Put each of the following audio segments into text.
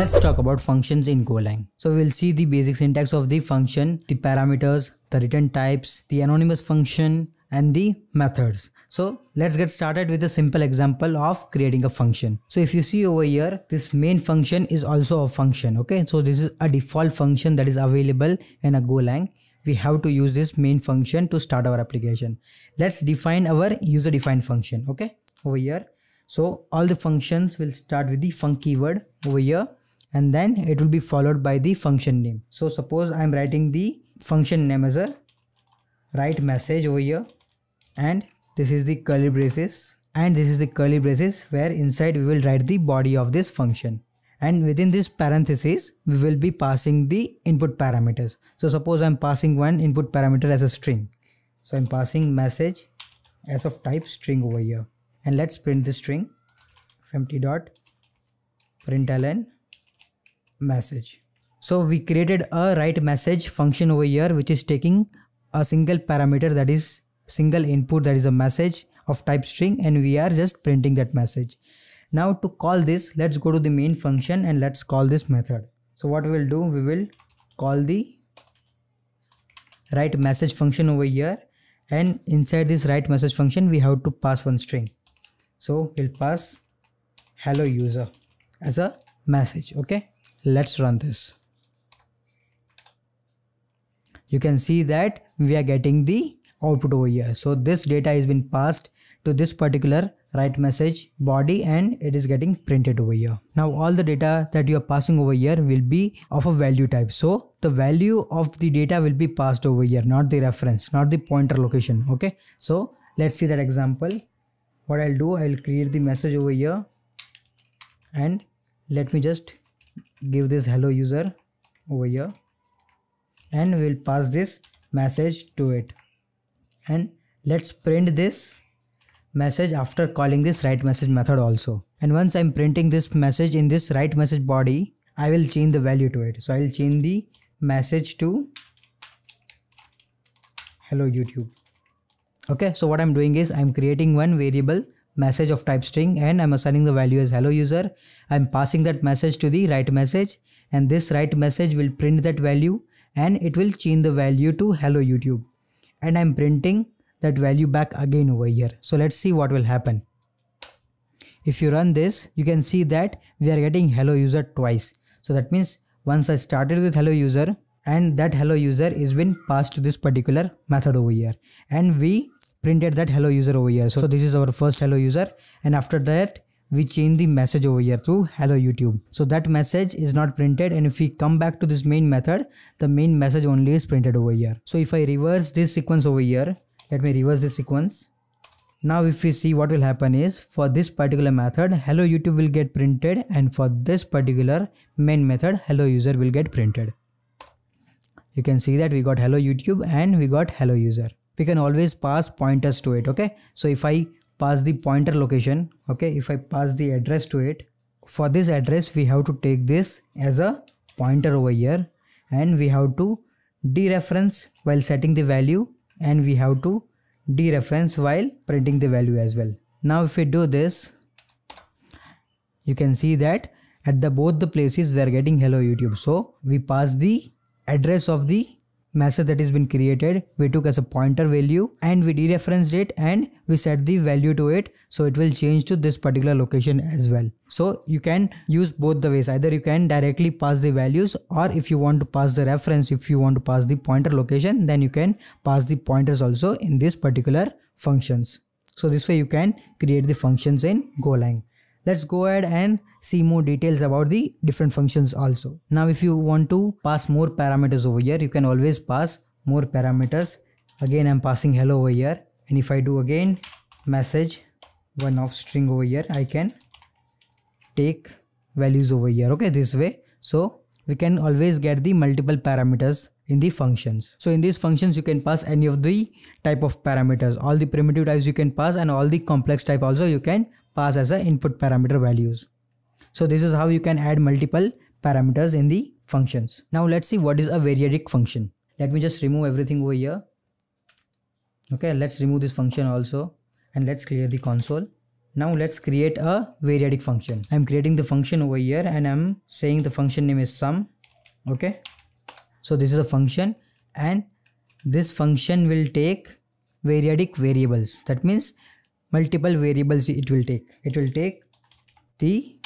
Let's talk about functions in Golang. So we'll see the basic syntax of the function, the parameters, the return types, the anonymous function, and the methods. So let's get started with a simple example of creating a function. So if you see over here, this main function is also a function. Okay, so this is a default function that is available in a Golang. We have to use this main function to start our application. Let's define our user defined function. Okay, over here. So all the functions will start with the func keyword over here and then it will be followed by the function name. So suppose I'm writing the function name as a write message over here and this is the curly braces and this is the curly braces where inside we will write the body of this function and within this parenthesis we will be passing the input parameters. So suppose I'm passing one input parameter as a string. So I'm passing message as of type string over here and let's print the string empty dot println message. So we created a write message function over here which is taking a single parameter that is single input that is a message of type string and we are just printing that message. Now to call this let's go to the main function and let's call this method. So what we will do we will call the write message function over here and inside this write message function we have to pass one string. So we'll pass hello user as a message okay let's run this you can see that we are getting the output over here so this data is been passed to this particular write message body and it is getting printed over here now all the data that you are passing over here will be of a value type so the value of the data will be passed over here not the reference not the pointer location okay so let's see that example what i'll do i'll create the message over here and let me just give this hello user over here and we'll pass this message to it and let's print this message after calling this write message method also and once i'm printing this message in this write message body i will change the value to it so i'll change the message to hello youtube okay so what i'm doing is i'm creating one variable message of type string and I'm assigning the value as hello user. I'm passing that message to the write message and this write message will print that value and it will change the value to hello YouTube. And I'm printing that value back again over here. So let's see what will happen. If you run this, you can see that we are getting hello user twice. So that means once I started with hello user and that hello user is been passed to this particular method over here and we printed that hello user over here. So, so this is our first hello user and after that we change the message over here to hello YouTube. So that message is not printed and if we come back to this main method, the main message only is printed over here. So if I reverse this sequence over here, let me reverse this sequence. Now if we see what will happen is for this particular method hello YouTube will get printed and for this particular main method hello user will get printed. You can see that we got hello YouTube and we got hello user we can always pass pointers to it okay so if i pass the pointer location okay if i pass the address to it for this address we have to take this as a pointer over here and we have to dereference while setting the value and we have to dereference while printing the value as well now if we do this you can see that at the both the places we are getting hello youtube so we pass the address of the message that has been created we took as a pointer value and we dereferenced it and we set the value to it so it will change to this particular location as well so you can use both the ways either you can directly pass the values or if you want to pass the reference if you want to pass the pointer location then you can pass the pointers also in this particular functions so this way you can create the functions in golang Let's go ahead and see more details about the different functions also. Now if you want to pass more parameters over here, you can always pass more parameters. Again I'm passing hello over here and if I do again message one of string over here, I can take values over here. Okay, this way. So we can always get the multiple parameters in the functions. So in these functions you can pass any of the type of parameters, all the primitive types you can pass and all the complex type also you can pass as a input parameter values. So this is how you can add multiple parameters in the functions. Now let's see what is a variadic function. Let me just remove everything over here. Okay, let's remove this function also and let's clear the console. Now let's create a variadic function. I'm creating the function over here and I'm saying the function name is sum. Okay, so this is a function and this function will take variadic variables. That means multiple variables it will take it will take the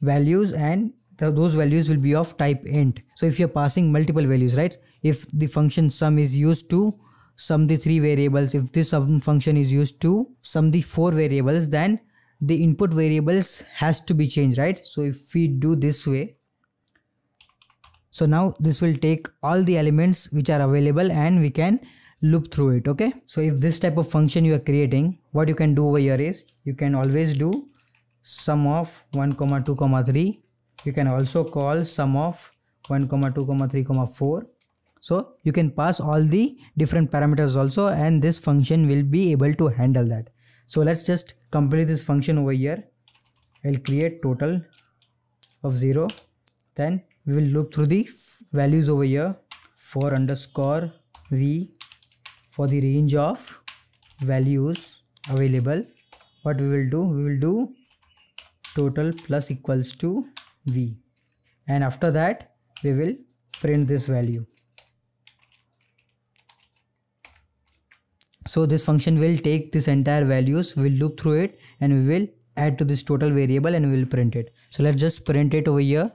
values and the, those values will be of type int so if you're passing multiple values right if the function sum is used to sum the three variables if this sum function is used to sum the four variables then the input variables has to be changed right so if we do this way so now this will take all the elements which are available and we can loop through it okay so if this type of function you are creating what you can do over here is you can always do sum of 1 comma 2 comma 3 you can also call sum of 1 comma 2 comma 3 comma 4 so you can pass all the different parameters also and this function will be able to handle that so let's just complete this function over here i'll create total of 0 then we will loop through the values over here for underscore v for the range of values available what we will do we will do total plus equals to v and after that we will print this value so this function will take this entire values will loop through it and we will add to this total variable and we'll print it so let's just print it over here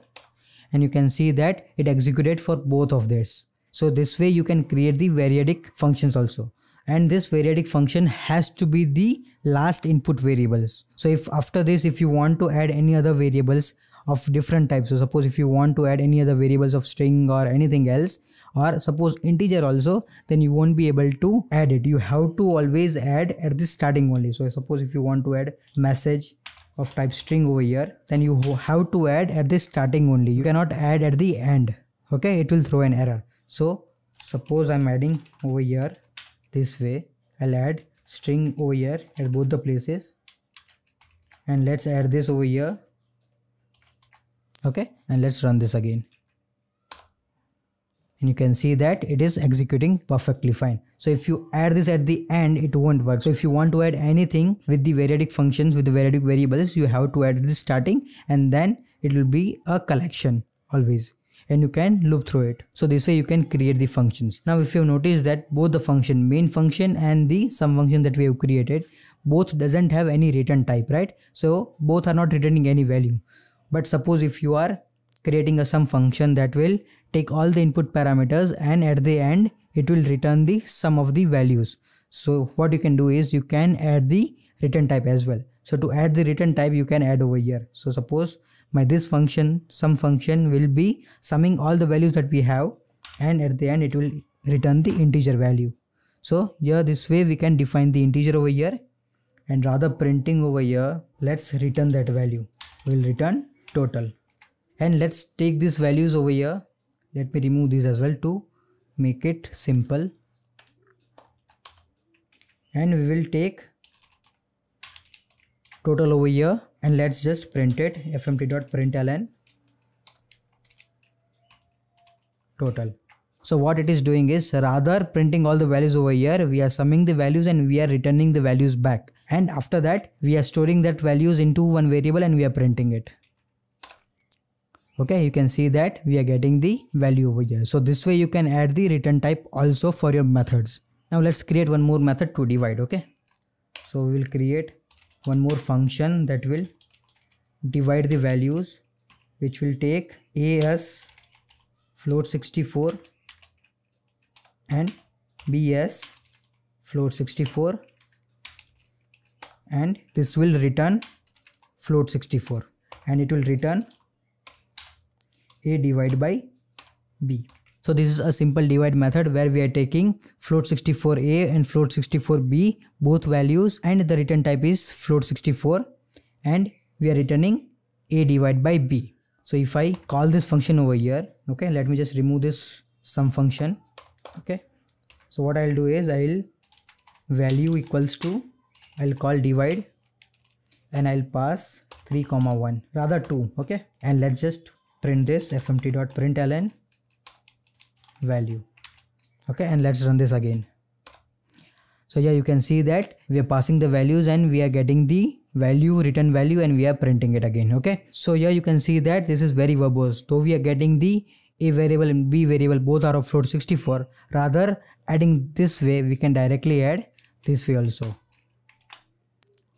and you can see that it executed for both of this so this way you can create the variadic functions also. And this variadic function has to be the last input variables. So if after this, if you want to add any other variables of different types. So suppose if you want to add any other variables of string or anything else or suppose integer also then you won't be able to add it. You have to always add at the starting only. So suppose if you want to add message of type string over here then you have to add at the starting only. You cannot add at the end. Okay it will throw an error so suppose i'm adding over here this way i'll add string over here at both the places and let's add this over here okay and let's run this again and you can see that it is executing perfectly fine so if you add this at the end it won't work so if you want to add anything with the variadic functions with the variadic variables you have to add this starting and then it will be a collection always and you can loop through it. So this way you can create the functions. Now if you notice that both the function main function and the sum function that we have created both doesn't have any return type right. So both are not returning any value. But suppose if you are creating a sum function that will take all the input parameters and at the end it will return the sum of the values. So what you can do is you can add the return type as well. So to add the return type you can add over here. So suppose by this function sum function will be summing all the values that we have and at the end it will return the integer value so here this way we can define the integer over here and rather printing over here let's return that value we'll return total and let's take these values over here let me remove these as well to make it simple and we will take total over here and let's just print it fmt.println total so what it is doing is rather printing all the values over here, we are summing the values and we are returning the values back. And after that, we are storing that values into one variable and we are printing it. Okay, you can see that we are getting the value over here. So this way you can add the return type also for your methods. Now let's create one more method to divide. Okay, so we will create one more function that will divide the values which will take a as float 64 and b as float 64 and this will return float 64 and it will return a divided by b so this is a simple divide method where we are taking float 64a and float 64b both values and the return type is float 64 and we are returning a divided by b. So if I call this function over here, okay, let me just remove this some function, okay. So what I'll do is I'll value equals to, I'll call divide and I'll pass 3 comma 1 rather 2 okay and let's just print this fmt.println value okay and let's run this again so yeah you can see that we are passing the values and we are getting the value return value and we are printing it again okay so here you can see that this is very verbose so we are getting the a variable and b variable both are of float 64 rather adding this way we can directly add this way also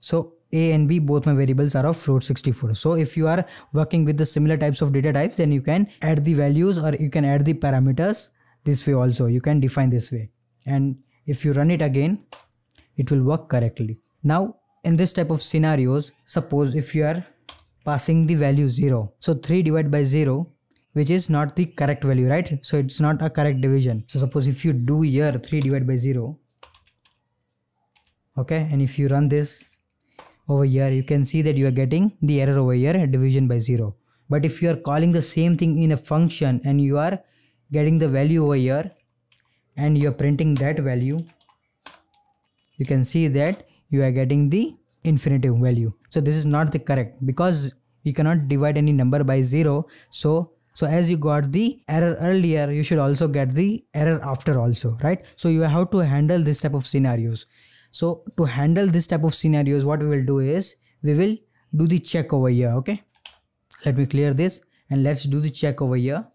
so a and b both my variables are of float 64 so if you are working with the similar types of data types then you can add the values or you can add the parameters this way also you can define this way and if you run it again it will work correctly now in this type of scenarios suppose if you are passing the value 0 so 3 divided by 0 which is not the correct value right so it's not a correct division so suppose if you do here 3 divided by 0 okay and if you run this over here you can see that you are getting the error over here division by 0 but if you are calling the same thing in a function and you are getting the value over here and you are printing that value you can see that you are getting the infinitive value so this is not the correct because you cannot divide any number by 0 so so as you got the error earlier you should also get the error after also right so you have to handle this type of scenarios so to handle this type of scenarios what we will do is we will do the check over here okay let me clear this and let's do the check over here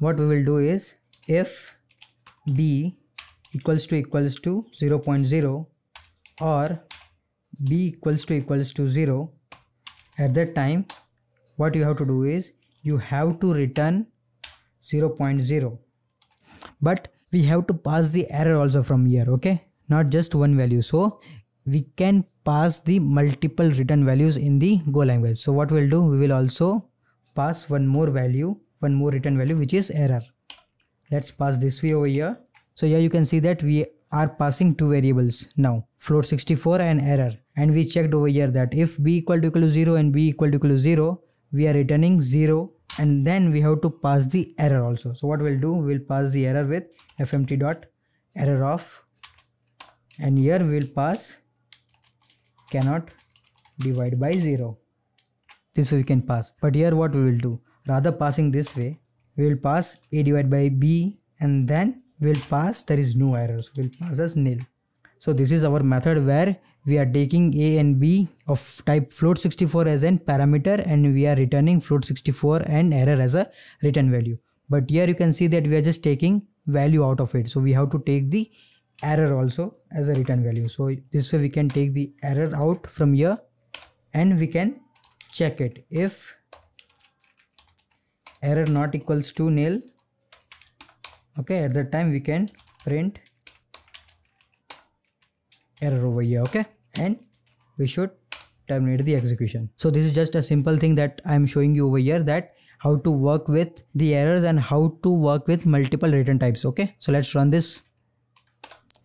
what we will do is if b equals to equals to 0, 0.0 or b equals to equals to 0 at that time what you have to do is you have to return 0, 0.0 but we have to pass the error also from here okay not just one value so we can pass the multiple return values in the go language so what we'll do we will also pass one more value one more return value which is error let's pass this way over here so here you can see that we are passing two variables now float 64 and error and we checked over here that if b equal to equal to 0 and b equal to equal to 0 we are returning 0 and then we have to pass the error also so what we'll do we'll pass the error with fmt dot error of and here we'll pass cannot divide by 0 this we can pass but here what we will do rather passing this way we will pass a divided by b and then we'll pass there is no error so we'll pass as nil so this is our method where we are taking a and b of type float 64 as an parameter and we are returning float 64 and error as a return value but here you can see that we are just taking value out of it so we have to take the error also as a return value so this way we can take the error out from here and we can check it if error not equals to nil okay at that time we can print error over here okay and we should terminate the execution so this is just a simple thing that i am showing you over here that how to work with the errors and how to work with multiple return types okay so let's run this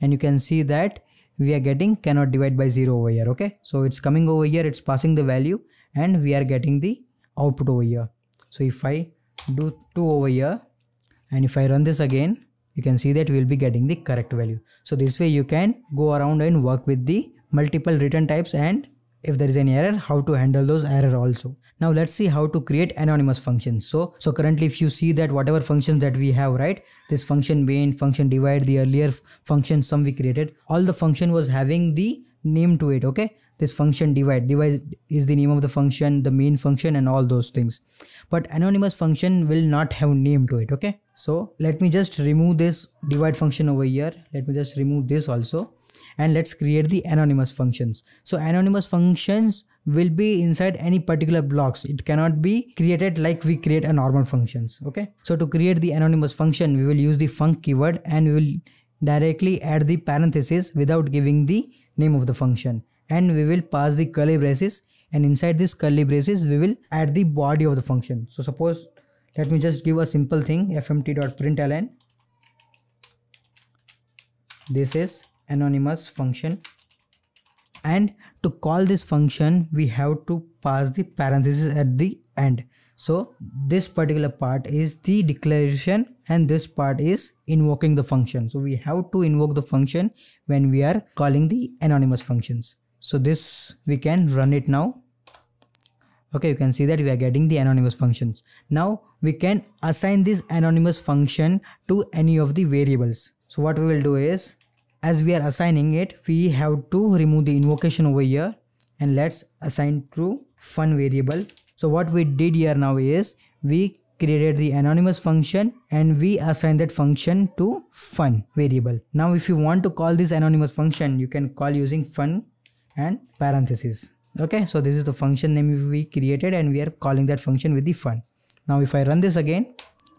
and you can see that we are getting cannot divide by 0 over here okay so it's coming over here it's passing the value and we are getting the output over here so if i do 2 over here and if I run this again you can see that we will be getting the correct value. So this way you can go around and work with the multiple return types and if there is any error how to handle those error also. Now let's see how to create anonymous functions. So, so currently if you see that whatever functions that we have, right, this function main, function divide, the earlier function sum we created, all the function was having the name to it, okay this function divide divide is the name of the function the main function and all those things but anonymous function will not have name to it okay so let me just remove this divide function over here let me just remove this also and let's create the anonymous functions so anonymous functions will be inside any particular blocks it cannot be created like we create a normal functions okay so to create the anonymous function we will use the func keyword and we will directly add the parenthesis without giving the name of the function and we will pass the curly braces and inside this curly braces we will add the body of the function. So suppose let me just give a simple thing fmt.println this is anonymous function and to call this function we have to pass the parenthesis at the end so this particular part is the declaration and this part is invoking the function so we have to invoke the function when we are calling the anonymous functions so this we can run it now okay you can see that we are getting the anonymous functions now we can assign this anonymous function to any of the variables so what we will do is as we are assigning it we have to remove the invocation over here and let's assign to fun variable so what we did here now is we created the anonymous function and we assign that function to fun variable now if you want to call this anonymous function you can call using fun and parentheses okay so this is the function name we created and we are calling that function with the fun now if i run this again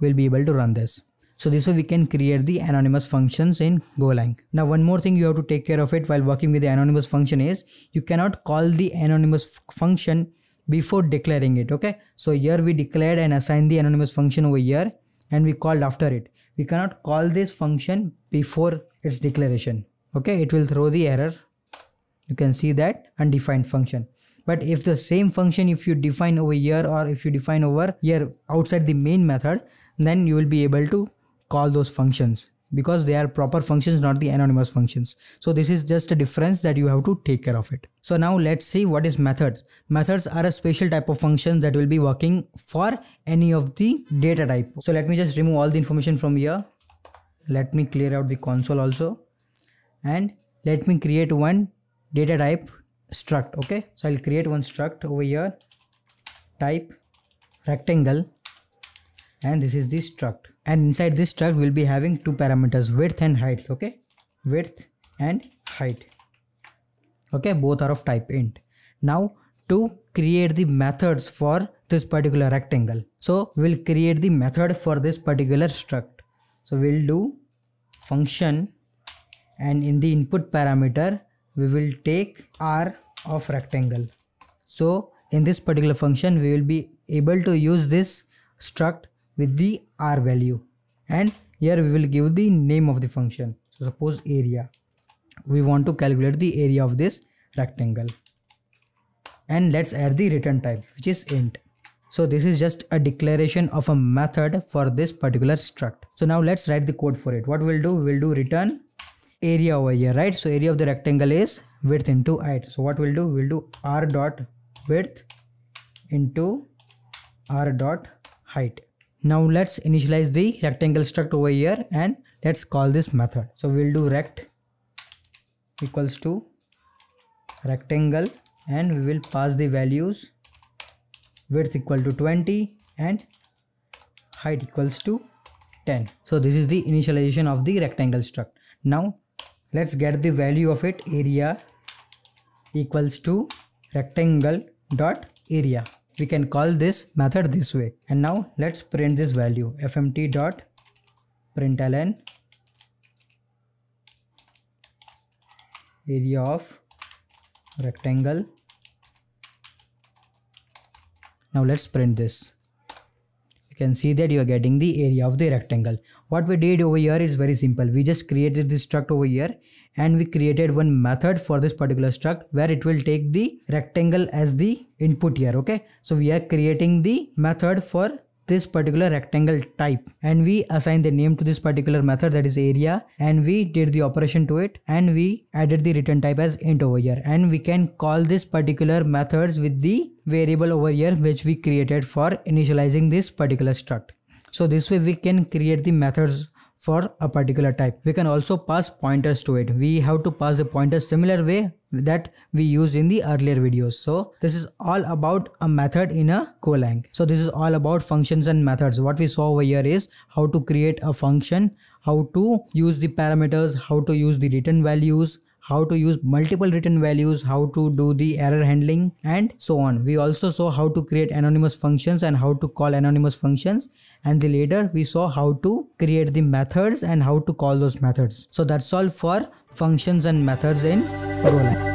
we'll be able to run this so this way we can create the anonymous functions in Golang. Now one more thing you have to take care of it while working with the anonymous function is you cannot call the anonymous function before declaring it. Okay. So here we declared and assigned the anonymous function over here and we called after it. We cannot call this function before its declaration. Okay. It will throw the error you can see that undefined function but if the same function if you define over here or if you define over here outside the main method then you will be able to call those functions because they are proper functions not the anonymous functions so this is just a difference that you have to take care of it so now let's see what is methods methods are a special type of functions that will be working for any of the data type so let me just remove all the information from here let me clear out the console also and let me create one data type struct okay so i'll create one struct over here type rectangle and this is the struct and inside this struct we'll be having two parameters width and height okay width and height okay both are of type int now to create the methods for this particular rectangle so we'll create the method for this particular struct so we'll do function and in the input parameter we will take r of rectangle. So in this particular function we will be able to use this struct with the r value and here we will give the name of the function. So suppose area. We want to calculate the area of this rectangle and let's add the return type which is int. So this is just a declaration of a method for this particular struct. So now let's write the code for it. What we'll do, we'll do return area over here right so area of the rectangle is width into height so what we'll do we'll do r dot width into r dot height now let's initialize the rectangle struct over here and let's call this method so we'll do rect equals to rectangle and we will pass the values width equal to 20 and height equals to 10 so this is the initialization of the rectangle struct now let's get the value of it area equals to rectangle dot area we can call this method this way and now let's print this value fmt dot println area of rectangle now let's print this you can see that you are getting the area of the rectangle what we did over here is very simple we just created this struct over here and we created one method for this particular struct where it will take the rectangle as the input here okay so we are creating the method for this particular rectangle type and we assign the name to this particular method that is area and we did the operation to it and we added the return type as int over here and we can call this particular methods with the variable over here which we created for initializing this particular struct so this way we can create the methods for a particular type. We can also pass pointers to it. We have to pass the pointer similar way that we used in the earlier videos. So this is all about a method in a Golang. So this is all about functions and methods. What we saw over here is how to create a function, how to use the parameters, how to use the return values, how to use multiple return values, how to do the error handling and so on. We also saw how to create anonymous functions and how to call anonymous functions and the later we saw how to create the methods and how to call those methods. So that's all for functions and methods in Golang.